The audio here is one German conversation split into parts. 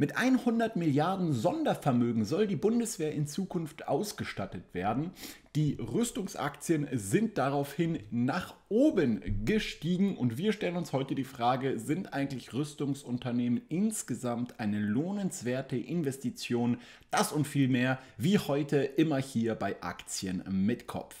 Mit 100 Milliarden Sondervermögen soll die Bundeswehr in Zukunft ausgestattet werden. Die Rüstungsaktien sind daraufhin nach oben gestiegen und wir stellen uns heute die Frage, sind eigentlich Rüstungsunternehmen insgesamt eine lohnenswerte Investition? Das und viel mehr wie heute immer hier bei Aktien mit Kopf.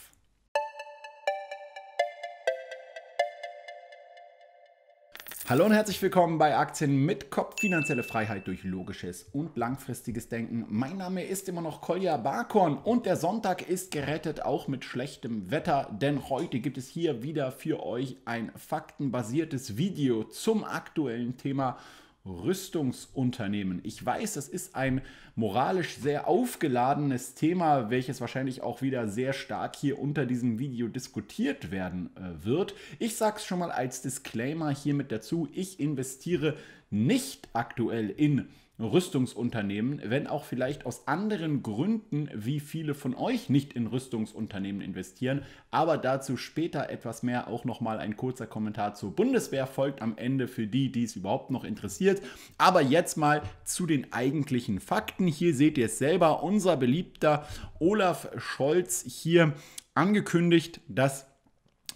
Hallo und herzlich willkommen bei Aktien mit Kopf, finanzielle Freiheit durch logisches und langfristiges Denken. Mein Name ist immer noch Kolja Barkorn und der Sonntag ist gerettet, auch mit schlechtem Wetter, denn heute gibt es hier wieder für euch ein faktenbasiertes Video zum aktuellen Thema Rüstungsunternehmen. Ich weiß, das ist ein moralisch sehr aufgeladenes Thema, welches wahrscheinlich auch wieder sehr stark hier unter diesem Video diskutiert werden äh, wird. Ich sage es schon mal als Disclaimer hiermit dazu, ich investiere nicht aktuell in Rüstungsunternehmen, wenn auch vielleicht aus anderen Gründen, wie viele von euch nicht in Rüstungsunternehmen investieren. Aber dazu später etwas mehr. Auch noch mal ein kurzer Kommentar zur Bundeswehr folgt am Ende für die, die es überhaupt noch interessiert. Aber jetzt mal zu den eigentlichen Fakten. Hier seht ihr es selber. Unser beliebter Olaf Scholz hier angekündigt, dass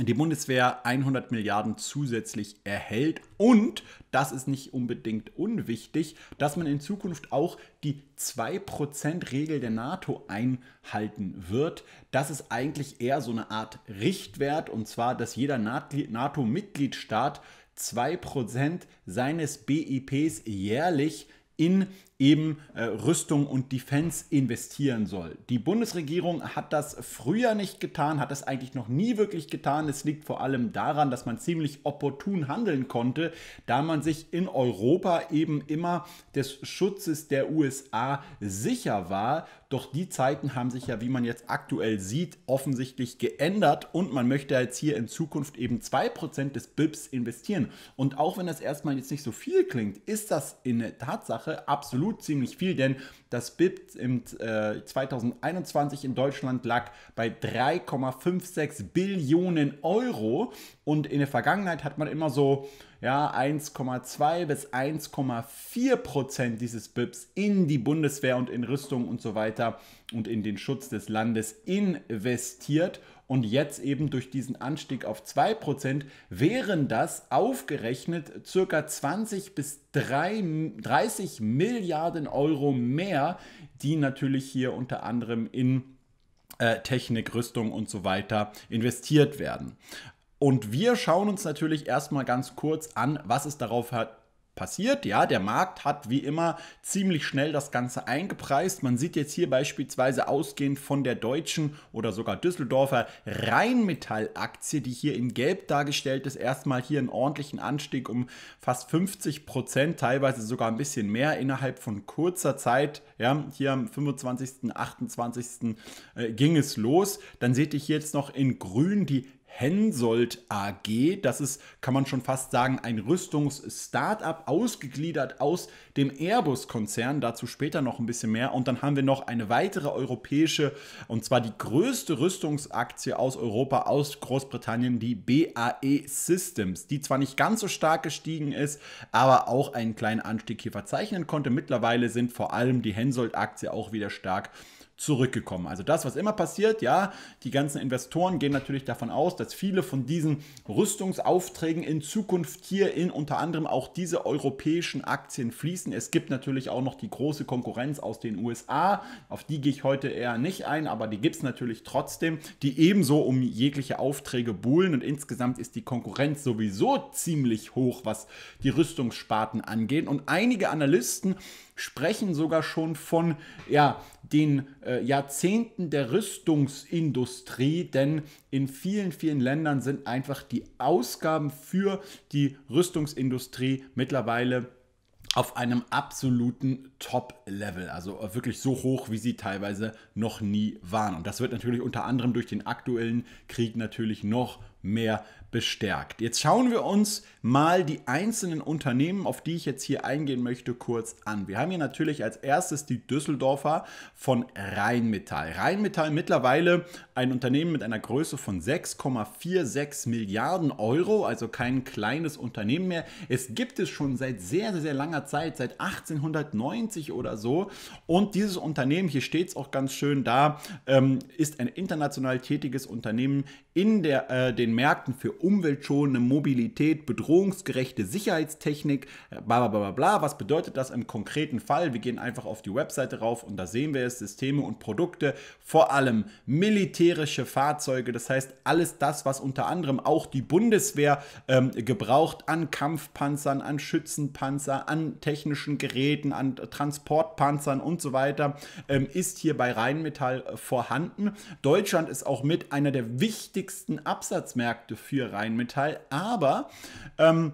die Bundeswehr 100 Milliarden zusätzlich erhält und, das ist nicht unbedingt unwichtig, dass man in Zukunft auch die 2%-Regel der NATO einhalten wird. Das ist eigentlich eher so eine Art Richtwert und zwar, dass jeder NATO-Mitgliedstaat 2% seines BIPs jährlich in eben äh, Rüstung und Defense investieren soll. Die Bundesregierung hat das früher nicht getan, hat das eigentlich noch nie wirklich getan. Es liegt vor allem daran, dass man ziemlich opportun handeln konnte, da man sich in Europa eben immer des Schutzes der USA sicher war. Doch die Zeiten haben sich ja, wie man jetzt aktuell sieht, offensichtlich geändert und man möchte jetzt hier in Zukunft eben 2% des BIPs investieren. Und auch wenn das erstmal jetzt nicht so viel klingt, ist das in der Tatsache absolut absolut ziemlich viel, denn das BIP im äh, 2021 in Deutschland lag bei 3,56 Billionen Euro und in der Vergangenheit hat man immer so ja, 1,2 bis 1,4 Prozent dieses BIPs in die Bundeswehr und in Rüstung und so weiter und in den Schutz des Landes investiert und jetzt eben durch diesen Anstieg auf 2% wären das aufgerechnet circa 20 bis 3, 30 Milliarden Euro mehr, die natürlich hier unter anderem in äh, Technik, Rüstung und so weiter investiert werden. Und wir schauen uns natürlich erstmal ganz kurz an, was es darauf hat passiert. Ja, der Markt hat wie immer ziemlich schnell das Ganze eingepreist. Man sieht jetzt hier beispielsweise ausgehend von der deutschen oder sogar Düsseldorfer Rheinmetall-Aktie, die hier in Gelb dargestellt ist, erstmal hier einen ordentlichen Anstieg um fast 50 Prozent, teilweise sogar ein bisschen mehr innerhalb von kurzer Zeit. Ja, hier am 25., 28. Äh, ging es los. Dann seht ihr hier jetzt noch in Grün die Hensold AG. Das ist, kann man schon fast sagen, ein Rüstungs-Startup, ausgegliedert aus dem Airbus-Konzern. Dazu später noch ein bisschen mehr. Und dann haben wir noch eine weitere europäische, und zwar die größte Rüstungsaktie aus Europa, aus Großbritannien, die BAE Systems, die zwar nicht ganz so stark gestiegen ist, aber auch einen kleinen Anstieg hier verzeichnen konnte. Mittlerweile sind vor allem die hensold aktie auch wieder stark zurückgekommen. Also das, was immer passiert, ja, die ganzen Investoren gehen natürlich davon aus, dass viele von diesen Rüstungsaufträgen in Zukunft hier in unter anderem auch diese europäischen Aktien fließen. Es gibt natürlich auch noch die große Konkurrenz aus den USA, auf die gehe ich heute eher nicht ein, aber die gibt es natürlich trotzdem, die ebenso um jegliche Aufträge buhlen und insgesamt ist die Konkurrenz sowieso ziemlich hoch, was die Rüstungssparten angeht und einige Analysten sprechen sogar schon von ja, den äh, Jahrzehnten der Rüstungsindustrie, denn in vielen, vielen Ländern sind einfach die Ausgaben für die Rüstungsindustrie mittlerweile auf einem absoluten Top-Level, also wirklich so hoch, wie sie teilweise noch nie waren. Und das wird natürlich unter anderem durch den aktuellen Krieg natürlich noch mehr bestärkt. Jetzt schauen wir uns mal die einzelnen Unternehmen, auf die ich jetzt hier eingehen möchte, kurz an. Wir haben hier natürlich als erstes die Düsseldorfer von Rheinmetall. Rheinmetall mittlerweile ein Unternehmen mit einer Größe von 6,46 Milliarden Euro, also kein kleines Unternehmen mehr. Es gibt es schon seit sehr, sehr, sehr langer Zeit, seit 1890 oder so. Und dieses Unternehmen, hier steht es auch ganz schön da, ähm, ist ein international tätiges Unternehmen in der, äh, den Märkten für umweltschonende Mobilität, bedrohungsgerechte Sicherheitstechnik, äh, bla bla bla bla. Was bedeutet das im konkreten Fall? Wir gehen einfach auf die Webseite rauf und da sehen wir es, Systeme und Produkte, vor allem militärische Fahrzeuge, das heißt alles das, was unter anderem auch die Bundeswehr ähm, gebraucht an Kampfpanzern, an Schützenpanzer, an technischen Geräten, an Transportpanzern und so weiter, ähm, ist hier bei Rheinmetall äh, vorhanden. Deutschland ist auch mit einer der wichtigsten Absatzmärkte für Rheinmetall, aber ähm,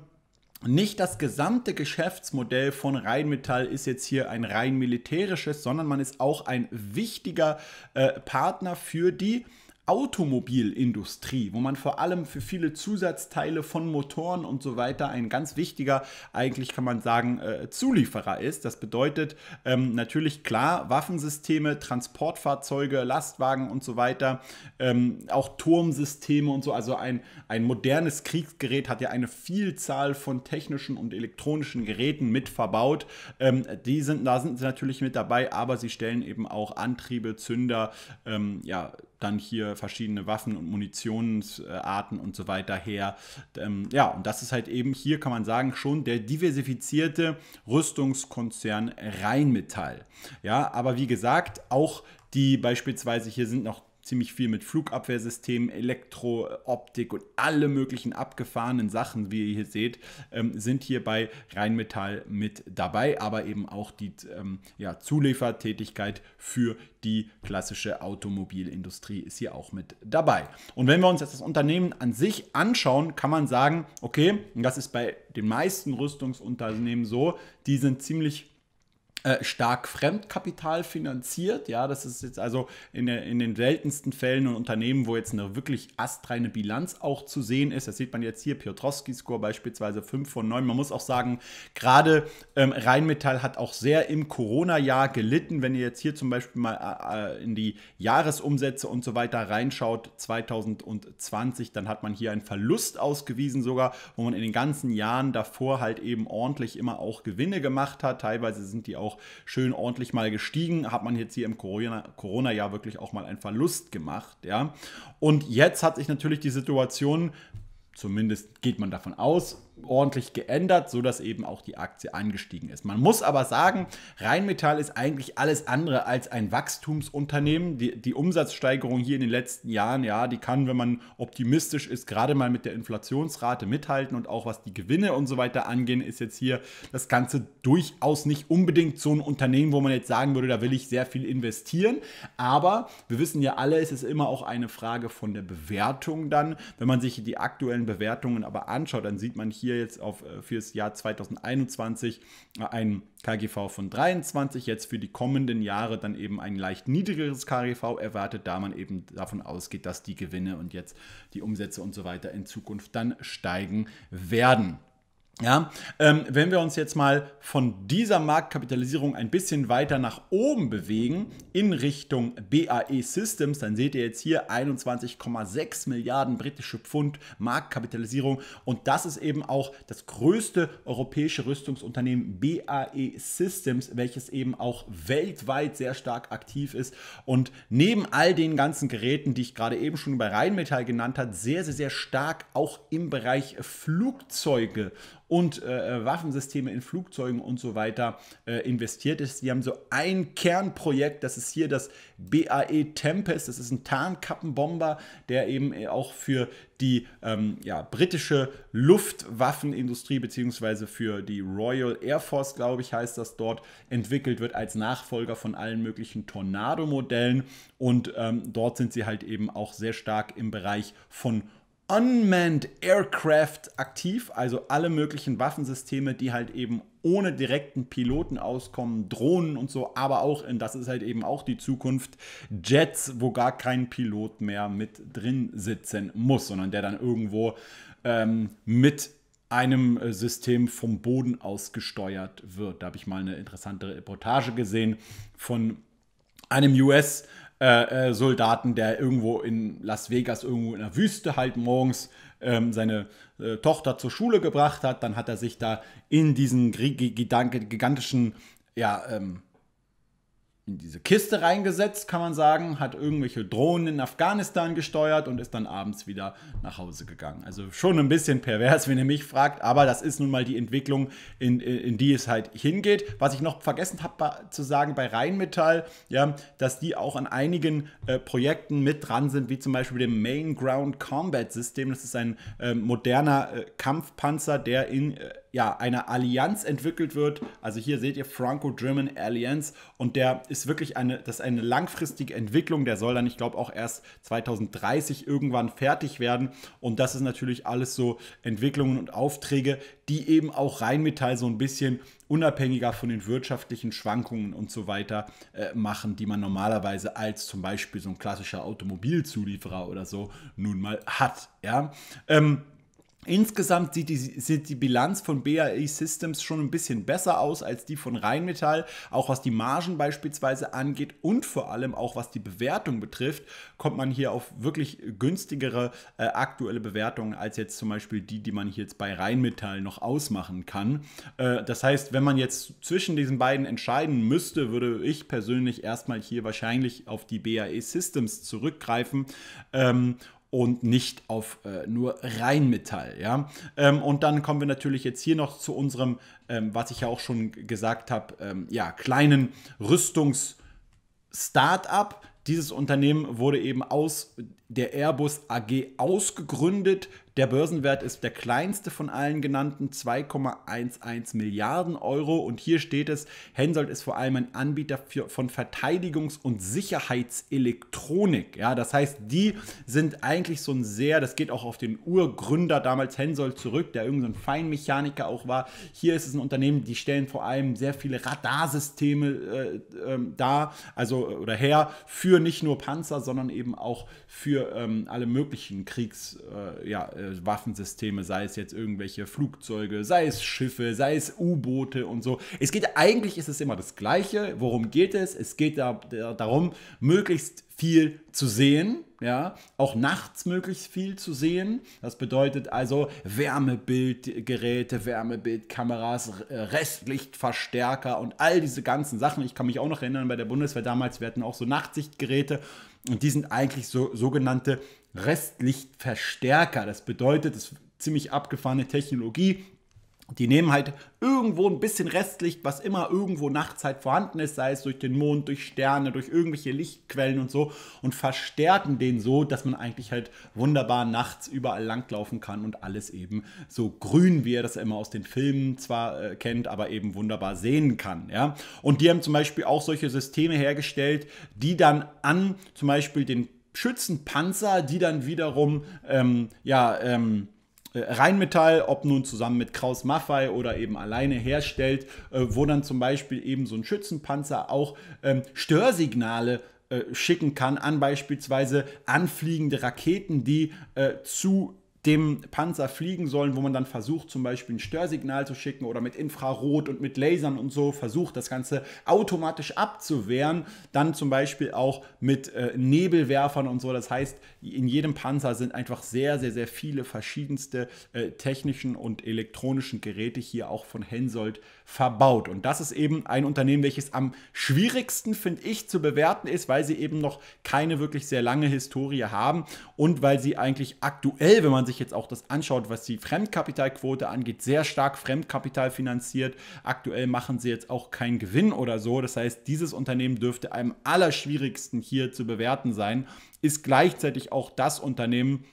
nicht das gesamte Geschäftsmodell von Rheinmetall ist jetzt hier ein rein militärisches, sondern man ist auch ein wichtiger äh, Partner für die Automobilindustrie, wo man vor allem für viele Zusatzteile von Motoren und so weiter ein ganz wichtiger, eigentlich kann man sagen, äh, Zulieferer ist. Das bedeutet ähm, natürlich klar Waffensysteme, Transportfahrzeuge, Lastwagen und so weiter, ähm, auch Turmsysteme und so. Also ein, ein modernes Kriegsgerät hat ja eine Vielzahl von technischen und elektronischen Geräten mit verbaut. Ähm, die sind, da sind sie natürlich mit dabei, aber sie stellen eben auch Antriebe, Zünder, ähm, ja, dann hier verschiedene Waffen und Munitionsarten und so weiter her. Ähm, ja, und das ist halt eben hier, kann man sagen, schon der diversifizierte Rüstungskonzern Rheinmetall. Ja, aber wie gesagt, auch die beispielsweise hier sind noch ziemlich viel mit Flugabwehrsystemen, Elektrooptik und alle möglichen abgefahrenen Sachen, wie ihr hier seht, ähm, sind hier bei Rheinmetall mit dabei, aber eben auch die ähm, ja, Zuliefertätigkeit für die klassische Automobilindustrie ist hier auch mit dabei. Und wenn wir uns jetzt das Unternehmen an sich anschauen, kann man sagen, okay, und das ist bei den meisten Rüstungsunternehmen so, die sind ziemlich äh, stark Fremdkapital finanziert. Ja, das ist jetzt also in, der, in den seltensten Fällen ein Unternehmen, wo jetzt eine wirklich astreine Bilanz auch zu sehen ist. Das sieht man jetzt hier, Piotrowski-Score beispielsweise 5 von 9. Man muss auch sagen, gerade ähm, Rheinmetall hat auch sehr im Corona-Jahr gelitten. Wenn ihr jetzt hier zum Beispiel mal äh, äh in die Jahresumsätze und so weiter reinschaut, 2020, dann hat man hier einen Verlust ausgewiesen sogar, wo man in den ganzen Jahren davor halt eben ordentlich immer auch Gewinne gemacht hat. Teilweise sind die auch auch schön ordentlich mal gestiegen, hat man jetzt hier im Corona-Jahr Corona wirklich auch mal einen Verlust gemacht. Ja? Und jetzt hat sich natürlich die Situation, zumindest geht man davon aus, ordentlich geändert, sodass eben auch die Aktie angestiegen ist. Man muss aber sagen, Rheinmetall ist eigentlich alles andere als ein Wachstumsunternehmen. Die, die Umsatzsteigerung hier in den letzten Jahren, ja, die kann, wenn man optimistisch ist, gerade mal mit der Inflationsrate mithalten und auch was die Gewinne und so weiter angehen, ist jetzt hier das Ganze durchaus nicht unbedingt so ein Unternehmen, wo man jetzt sagen würde, da will ich sehr viel investieren. Aber wir wissen ja alle, es ist immer auch eine Frage von der Bewertung dann. Wenn man sich die aktuellen Bewertungen aber anschaut, dann sieht man hier, hier jetzt auf, äh, fürs Jahr 2021 äh, ein KGV von 23, jetzt für die kommenden Jahre dann eben ein leicht niedrigeres KGV erwartet, da man eben davon ausgeht, dass die Gewinne und jetzt die Umsätze und so weiter in Zukunft dann steigen werden. Ja, ähm, wenn wir uns jetzt mal von dieser Marktkapitalisierung ein bisschen weiter nach oben bewegen, in Richtung BAE Systems, dann seht ihr jetzt hier 21,6 Milliarden britische Pfund Marktkapitalisierung. Und das ist eben auch das größte europäische Rüstungsunternehmen BAE Systems, welches eben auch weltweit sehr stark aktiv ist. Und neben all den ganzen Geräten, die ich gerade eben schon bei Rheinmetall genannt habe, sehr, sehr, sehr stark auch im Bereich Flugzeuge und äh, äh, Waffensysteme in Flugzeugen und so weiter äh, investiert ist. Die haben so ein Kernprojekt, das ist hier das BAE Tempest, das ist ein Tarnkappenbomber, der eben äh, auch für die ähm, ja, britische Luftwaffenindustrie bzw. für die Royal Air Force, glaube ich, heißt das dort, entwickelt wird als Nachfolger von allen möglichen Tornado-Modellen. Und ähm, dort sind sie halt eben auch sehr stark im Bereich von Unmanned Aircraft aktiv, also alle möglichen Waffensysteme, die halt eben ohne direkten Piloten auskommen, Drohnen und so, aber auch, und das ist halt eben auch die Zukunft, Jets, wo gar kein Pilot mehr mit drin sitzen muss, sondern der dann irgendwo ähm, mit einem äh, System vom Boden aus gesteuert wird. Da habe ich mal eine interessante Reportage gesehen von einem US- äh, äh, Soldaten, der irgendwo in Las Vegas, irgendwo in der Wüste halt morgens ähm, seine äh, Tochter zur Schule gebracht hat. Dann hat er sich da in diesen gigantischen ja, ähm, in diese Kiste reingesetzt, kann man sagen, hat irgendwelche Drohnen in Afghanistan gesteuert und ist dann abends wieder nach Hause gegangen. Also schon ein bisschen pervers, wenn ihr mich fragt, aber das ist nun mal die Entwicklung, in, in die es halt hingeht. Was ich noch vergessen habe zu sagen bei Rheinmetall, ja, dass die auch an einigen äh, Projekten mit dran sind, wie zum Beispiel dem Main Ground Combat System. Das ist ein äh, moderner äh, Kampfpanzer, der in äh, ja, eine Allianz entwickelt wird. Also hier seht ihr Franco-German Alliance und der ist wirklich eine, das ist eine langfristige Entwicklung. Der soll dann, ich glaube, auch erst 2030 irgendwann fertig werden. Und das ist natürlich alles so Entwicklungen und Aufträge, die eben auch Rheinmetall so ein bisschen unabhängiger von den wirtschaftlichen Schwankungen und so weiter äh, machen, die man normalerweise als zum Beispiel so ein klassischer Automobilzulieferer oder so nun mal hat. Ja. Ähm, Insgesamt sieht die, sieht die Bilanz von BAE Systems schon ein bisschen besser aus als die von Rheinmetall, auch was die Margen beispielsweise angeht und vor allem auch was die Bewertung betrifft, kommt man hier auf wirklich günstigere äh, aktuelle Bewertungen als jetzt zum Beispiel die, die man hier jetzt bei Rheinmetall noch ausmachen kann. Äh, das heißt, wenn man jetzt zwischen diesen beiden entscheiden müsste, würde ich persönlich erstmal hier wahrscheinlich auf die BAE Systems zurückgreifen ähm, und nicht auf äh, nur Rheinmetall. Ja? Ähm, und dann kommen wir natürlich jetzt hier noch zu unserem, ähm, was ich ja auch schon gesagt habe, ähm, ja, kleinen Rüstungs- Startup. Dieses Unternehmen wurde eben aus der Airbus AG ausgegründet. Der Börsenwert ist der kleinste von allen genannten, 2,11 Milliarden Euro. Und hier steht es, Hensoldt ist vor allem ein Anbieter für, von Verteidigungs- und Sicherheitselektronik. Ja, das heißt, die sind eigentlich so ein sehr, das geht auch auf den Urgründer damals Hensoldt zurück, der irgendein so Feinmechaniker auch war. Hier ist es ein Unternehmen, die stellen vor allem sehr viele Radarsysteme äh, äh, dar, also oder her, für nicht nur Panzer, sondern eben auch für ähm, alle möglichen Kriegswaffensysteme, äh, ja, äh, sei es jetzt irgendwelche Flugzeuge, sei es Schiffe, sei es U-Boote und so. Es geht eigentlich, ist es immer das Gleiche. Worum geht es? Es geht da, da darum, möglichst viel zu sehen, ja, auch nachts möglichst viel zu sehen. Das bedeutet also Wärmebildgeräte, Wärmebildkameras, äh, Restlichtverstärker und all diese ganzen Sachen. Ich kann mich auch noch erinnern, bei der Bundeswehr damals, wir hatten auch so Nachtsichtgeräte und die sind eigentlich so sogenannte Restlichtverstärker. Das bedeutet, es ist ziemlich abgefahrene Technologie die nehmen halt irgendwo ein bisschen Restlicht, was immer irgendwo nachts halt vorhanden ist, sei es durch den Mond, durch Sterne, durch irgendwelche Lichtquellen und so, und verstärken den so, dass man eigentlich halt wunderbar nachts überall langlaufen kann und alles eben so grün, wie er das immer aus den Filmen zwar äh, kennt, aber eben wunderbar sehen kann. Ja? Und die haben zum Beispiel auch solche Systeme hergestellt, die dann an zum Beispiel den Schützenpanzer, die dann wiederum, ähm, ja, ähm, äh, Rheinmetall, ob nun zusammen mit Kraus Maffei oder eben alleine herstellt, äh, wo dann zum Beispiel eben so ein Schützenpanzer auch ähm, Störsignale äh, schicken kann an beispielsweise anfliegende Raketen, die zu dem Panzer fliegen sollen, wo man dann versucht, zum Beispiel ein Störsignal zu schicken oder mit Infrarot und mit Lasern und so versucht, das Ganze automatisch abzuwehren. Dann zum Beispiel auch mit äh, Nebelwerfern und so. Das heißt, in jedem Panzer sind einfach sehr, sehr, sehr viele verschiedenste äh, technischen und elektronischen Geräte hier auch von Hensoldt verbaut. Und das ist eben ein Unternehmen, welches am schwierigsten, finde ich, zu bewerten ist, weil sie eben noch keine wirklich sehr lange Historie haben und weil sie eigentlich aktuell, wenn man sich jetzt auch das anschaut, was die Fremdkapitalquote angeht, sehr stark Fremdkapital finanziert. Aktuell machen sie jetzt auch keinen Gewinn oder so. Das heißt, dieses Unternehmen dürfte einem allerschwierigsten hier zu bewerten sein ist gleichzeitig auch das Unternehmen,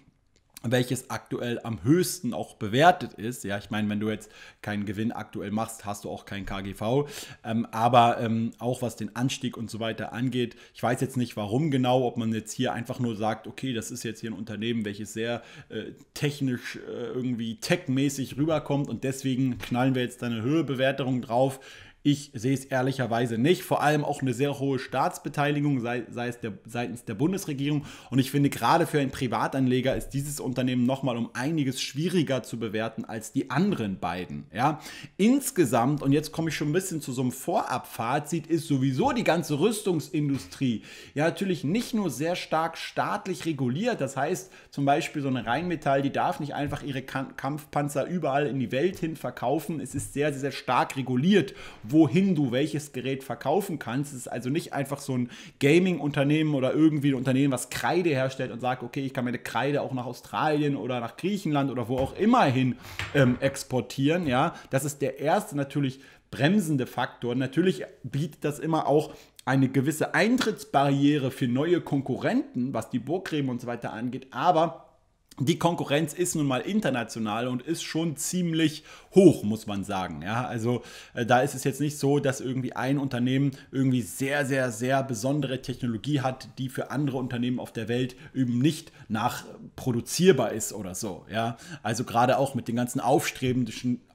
welches aktuell am höchsten auch bewertet ist. Ja, ich meine, wenn du jetzt keinen Gewinn aktuell machst, hast du auch keinen KGV. Ähm, aber ähm, auch was den Anstieg und so weiter angeht, ich weiß jetzt nicht, warum genau, ob man jetzt hier einfach nur sagt, okay, das ist jetzt hier ein Unternehmen, welches sehr äh, technisch äh, irgendwie techmäßig rüberkommt und deswegen knallen wir jetzt eine Höhebewertung drauf ich sehe es ehrlicherweise nicht. Vor allem auch eine sehr hohe Staatsbeteiligung, sei, sei es der, seitens der Bundesregierung. Und ich finde, gerade für einen Privatanleger ist dieses Unternehmen nochmal um einiges schwieriger zu bewerten als die anderen beiden. Ja? Insgesamt, und jetzt komme ich schon ein bisschen zu so einem Vorabfazit, ist sowieso die ganze Rüstungsindustrie ja natürlich nicht nur sehr stark staatlich reguliert. Das heißt, zum Beispiel so eine Rheinmetall, die darf nicht einfach ihre Kampfpanzer überall in die Welt hin verkaufen. Es ist sehr, sehr stark reguliert, wo wohin du welches Gerät verkaufen kannst. Es ist also nicht einfach so ein Gaming-Unternehmen oder irgendwie ein Unternehmen, was Kreide herstellt und sagt, okay, ich kann meine Kreide auch nach Australien oder nach Griechenland oder wo auch immer hin ähm, exportieren. Ja, das ist der erste natürlich bremsende Faktor. Natürlich bietet das immer auch eine gewisse Eintrittsbarriere für neue Konkurrenten, was die Burgräben und so weiter angeht, aber die Konkurrenz ist nun mal international und ist schon ziemlich hoch, muss man sagen. Ja, also äh, da ist es jetzt nicht so, dass irgendwie ein Unternehmen irgendwie sehr, sehr, sehr besondere Technologie hat, die für andere Unternehmen auf der Welt eben nicht nachproduzierbar ist oder so. Ja, also gerade auch mit den ganzen aufstrebenden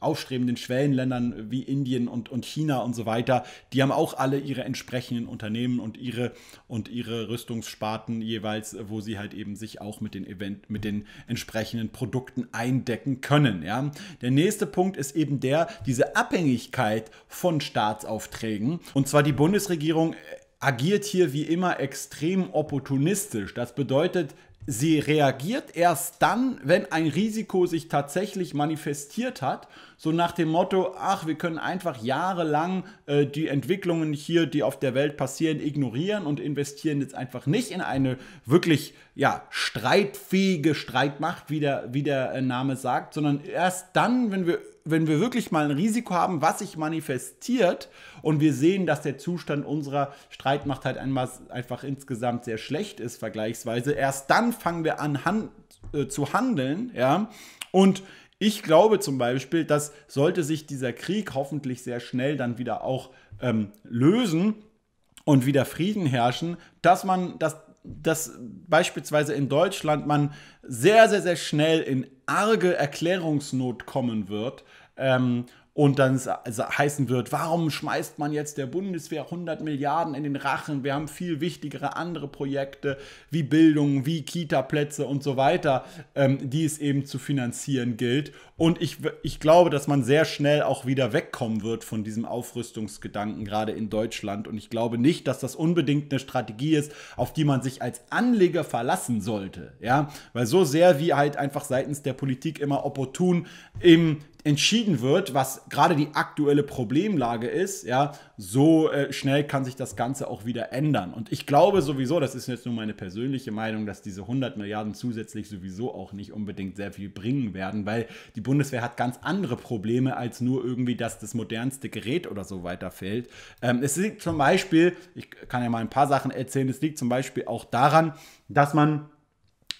aufstrebenden Schwellenländern wie Indien und, und China und so weiter, die haben auch alle ihre entsprechenden Unternehmen und ihre, und ihre Rüstungssparten jeweils, wo sie halt eben sich auch mit den Event, mit den entsprechenden Produkten eindecken können. Ja? Der nächste Punkt ist eben der, diese Abhängigkeit von Staatsaufträgen. Und zwar die Bundesregierung äh, agiert hier wie immer extrem opportunistisch. Das bedeutet, Sie reagiert erst dann, wenn ein Risiko sich tatsächlich manifestiert hat, so nach dem Motto, ach, wir können einfach jahrelang äh, die Entwicklungen hier, die auf der Welt passieren, ignorieren und investieren jetzt einfach nicht in eine wirklich ja, streitfähige Streitmacht, wie der, wie der äh, Name sagt, sondern erst dann, wenn wir wenn wir wirklich mal ein Risiko haben, was sich manifestiert und wir sehen, dass der Zustand unserer Streitmacht halt einfach insgesamt sehr schlecht ist vergleichsweise, erst dann fangen wir an hand, äh, zu handeln, ja, und ich glaube zum Beispiel, dass sollte sich dieser Krieg hoffentlich sehr schnell dann wieder auch ähm, lösen und wieder Frieden herrschen, dass man, dass, dass beispielsweise in Deutschland man sehr, sehr, sehr schnell in arge Erklärungsnot kommen wird. Ähm, und dann heißen wird, warum schmeißt man jetzt der Bundeswehr 100 Milliarden in den Rachen? Wir haben viel wichtigere andere Projekte wie Bildung, wie Kita-Plätze und so weiter, ähm, die es eben zu finanzieren gilt. Und ich, ich glaube, dass man sehr schnell auch wieder wegkommen wird von diesem Aufrüstungsgedanken, gerade in Deutschland. Und ich glaube nicht, dass das unbedingt eine Strategie ist, auf die man sich als Anleger verlassen sollte. Ja, weil so sehr wie halt einfach seitens der Politik immer opportun im entschieden wird, was gerade die aktuelle Problemlage ist, ja, so äh, schnell kann sich das Ganze auch wieder ändern. Und ich glaube sowieso, das ist jetzt nur meine persönliche Meinung, dass diese 100 Milliarden zusätzlich sowieso auch nicht unbedingt sehr viel bringen werden, weil die Bundeswehr hat ganz andere Probleme als nur irgendwie, dass das modernste Gerät oder so weiterfällt. Ähm, es liegt zum Beispiel, ich kann ja mal ein paar Sachen erzählen, es liegt zum Beispiel auch daran, dass man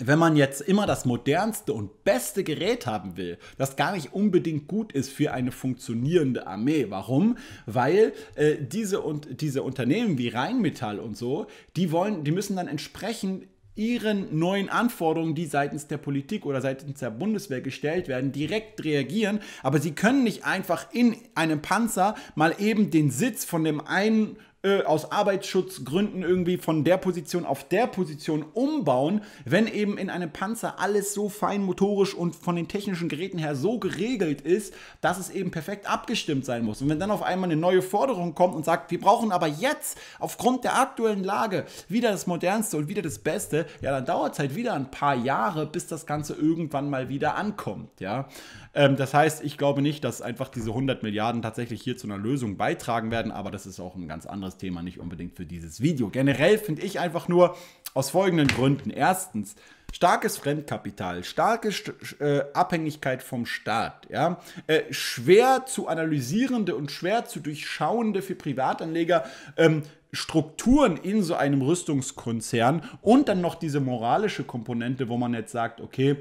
wenn man jetzt immer das modernste und beste Gerät haben will, das gar nicht unbedingt gut ist für eine funktionierende Armee. Warum? Weil äh, diese und diese Unternehmen wie Rheinmetall und so, die wollen, die müssen dann entsprechend ihren neuen Anforderungen, die seitens der Politik oder seitens der Bundeswehr gestellt werden, direkt reagieren. Aber sie können nicht einfach in einem Panzer mal eben den Sitz von dem einen äh, aus Arbeitsschutzgründen irgendwie von der Position auf der Position umbauen, wenn eben in einem Panzer alles so fein motorisch und von den technischen Geräten her so geregelt ist, dass es eben perfekt abgestimmt sein muss. Und wenn dann auf einmal eine neue Forderung kommt und sagt, wir brauchen aber jetzt aufgrund der aktuellen Lage wieder das Modernste und wieder das Beste, ja, dann dauert es halt wieder ein paar Jahre, bis das Ganze irgendwann mal wieder ankommt, ja. Ähm, das heißt, ich glaube nicht, dass einfach diese 100 Milliarden tatsächlich hier zu einer Lösung beitragen werden, aber das ist auch ein ganz anderes Thema, nicht unbedingt für dieses Video. Generell finde ich einfach nur aus folgenden Gründen. Erstens, starkes Fremdkapital, starke St äh, Abhängigkeit vom Staat, ja? Äh, schwer zu analysierende und schwer zu durchschauende für Privatanleger ähm, Strukturen in so einem Rüstungskonzern und dann noch diese moralische Komponente, wo man jetzt sagt, okay,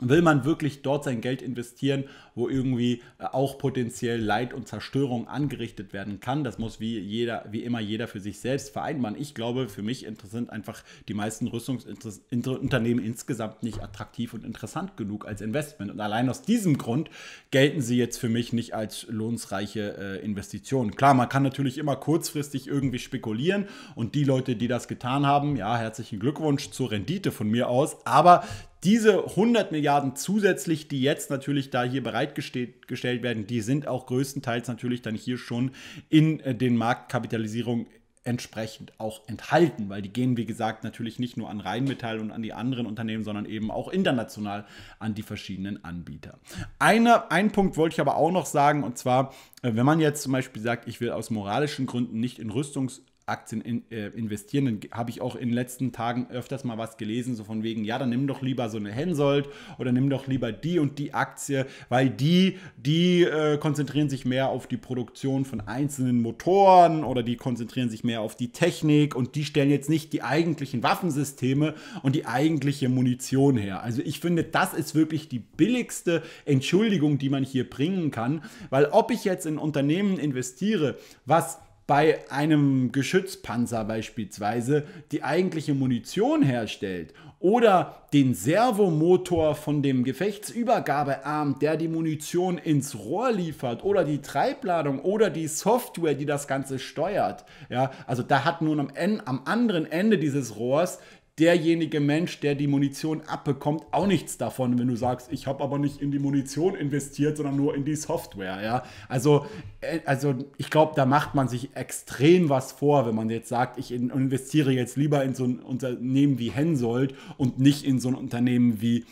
will man wirklich dort sein Geld investieren, wo irgendwie äh, auch potenziell Leid und Zerstörung angerichtet werden kann. Das muss wie jeder, wie immer jeder für sich selbst vereinbaren. Ich glaube, für mich sind einfach die meisten Rüstungsunternehmen insgesamt nicht attraktiv und interessant genug als Investment. Und allein aus diesem Grund gelten sie jetzt für mich nicht als lohnsreiche äh, Investitionen. Klar, man kann natürlich immer kurzfristig irgendwie spekulieren und die Leute, die das getan haben, ja, herzlichen Glückwunsch zur Rendite von mir aus. Aber diese 100 Milliarden zusätzlich, die jetzt natürlich da hier bereitgestellt werden, die sind auch größtenteils natürlich dann hier schon in äh, den Marktkapitalisierungen entsprechend auch enthalten, weil die gehen, wie gesagt, natürlich nicht nur an Rheinmetall und an die anderen Unternehmen, sondern eben auch international an die verschiedenen Anbieter. Eine, ein Punkt wollte ich aber auch noch sagen, und zwar, äh, wenn man jetzt zum Beispiel sagt, ich will aus moralischen Gründen nicht in Rüstungs- Aktien in, äh, investieren, dann habe ich auch in den letzten Tagen öfters mal was gelesen, so von wegen, ja, dann nimm doch lieber so eine Hensold oder nimm doch lieber die und die Aktie, weil die, die äh, konzentrieren sich mehr auf die Produktion von einzelnen Motoren oder die konzentrieren sich mehr auf die Technik und die stellen jetzt nicht die eigentlichen Waffensysteme und die eigentliche Munition her. Also ich finde, das ist wirklich die billigste Entschuldigung, die man hier bringen kann, weil ob ich jetzt in Unternehmen investiere, was bei einem Geschützpanzer beispielsweise die eigentliche Munition herstellt oder den Servomotor von dem Gefechtsübergabearm, der die Munition ins Rohr liefert oder die Treibladung oder die Software, die das Ganze steuert. Ja, also da hat nun am, Ende, am anderen Ende dieses Rohrs derjenige Mensch, der die Munition abbekommt, auch nichts davon, wenn du sagst, ich habe aber nicht in die Munition investiert, sondern nur in die Software. Ja? Also, äh, also ich glaube, da macht man sich extrem was vor, wenn man jetzt sagt, ich investiere jetzt lieber in so ein Unternehmen wie Hensoldt und nicht in so ein Unternehmen wie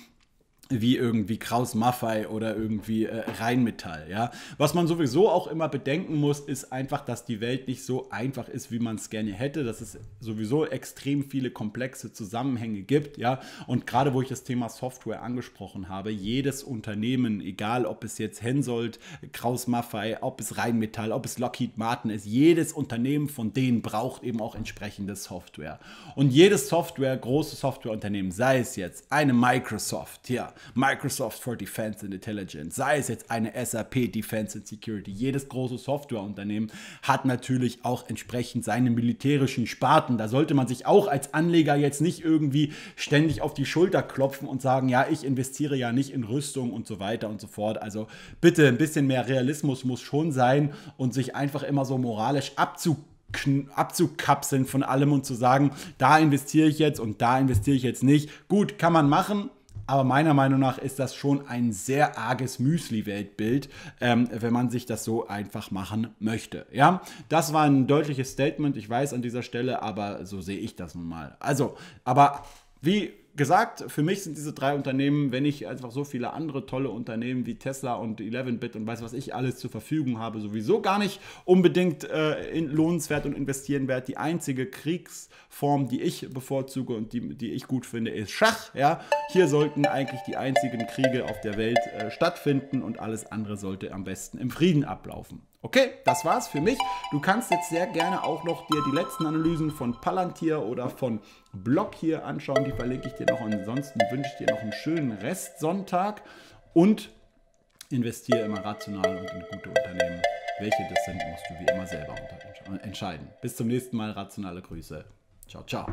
wie irgendwie Kraus Maffei oder irgendwie äh, Rheinmetall, ja. Was man sowieso auch immer bedenken muss, ist einfach, dass die Welt nicht so einfach ist, wie man es gerne hätte, dass es sowieso extrem viele komplexe Zusammenhänge gibt, ja. Und gerade wo ich das Thema Software angesprochen habe, jedes Unternehmen, egal ob es jetzt Hensoldt, Kraus Maffei, ob es Rheinmetall, ob es Lockheed Martin ist, jedes Unternehmen von denen braucht eben auch entsprechende Software. Und jedes Software, große Softwareunternehmen, sei es jetzt eine Microsoft, ja, Microsoft for Defense and Intelligence, sei es jetzt eine SAP Defense and Security. Jedes große Softwareunternehmen hat natürlich auch entsprechend seine militärischen Sparten. Da sollte man sich auch als Anleger jetzt nicht irgendwie ständig auf die Schulter klopfen und sagen, ja, ich investiere ja nicht in Rüstung und so weiter und so fort. Also bitte ein bisschen mehr Realismus muss schon sein und sich einfach immer so moralisch abzugeben abzukapseln von allem und zu sagen, da investiere ich jetzt und da investiere ich jetzt nicht. Gut, kann man machen, aber meiner Meinung nach ist das schon ein sehr arges Müsli-Weltbild, ähm, wenn man sich das so einfach machen möchte. Ja, das war ein deutliches Statement, ich weiß an dieser Stelle, aber so sehe ich das nun mal. Also, aber wie gesagt, für mich sind diese drei Unternehmen, wenn ich einfach so viele andere tolle Unternehmen wie Tesla und 11-Bit und weiß was ich alles zur Verfügung habe, sowieso gar nicht unbedingt äh, lohnenswert und investieren investierenwert. Die einzige Kriegsform, die ich bevorzuge und die, die ich gut finde, ist Schach. Ja? Hier sollten eigentlich die einzigen Kriege auf der Welt äh, stattfinden und alles andere sollte am besten im Frieden ablaufen. Okay, das war's für mich. Du kannst jetzt sehr gerne auch noch dir die letzten Analysen von Palantir oder von Blog hier anschauen, die verlinke ich dir noch. Ansonsten wünsche ich dir noch einen schönen Restsonntag und investiere immer rational und in gute Unternehmen. Welche das sind, musst du wie immer selber entscheiden. Bis zum nächsten Mal, rationale Grüße. Ciao, ciao.